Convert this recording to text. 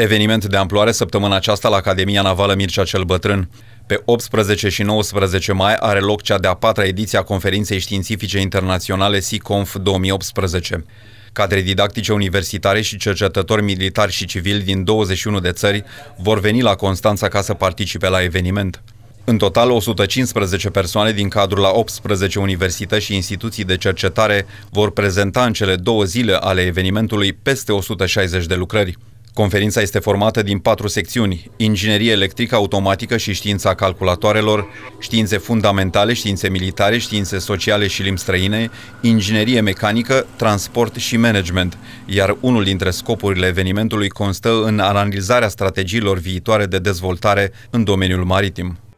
Eveniment de amploare săptămâna aceasta la Academia Navală Mircea cel Bătrân. Pe 18 și 19 mai are loc cea de-a patra ediție a conferinței științifice internaționale SICONF 2018. Cadre didactice universitare și cercetători militari și civili din 21 de țări vor veni la Constanța ca să participe la eveniment. În total, 115 persoane din cadrul la 18 universități și instituții de cercetare vor prezenta în cele două zile ale evenimentului peste 160 de lucrări. Conferința este formată din patru secțiuni, inginerie electrică, automatică și știința calculatoarelor, științe fundamentale, științe militare, științe sociale și limbi străine, inginerie mecanică, transport și management, iar unul dintre scopurile evenimentului constă în analizarea strategiilor viitoare de dezvoltare în domeniul maritim.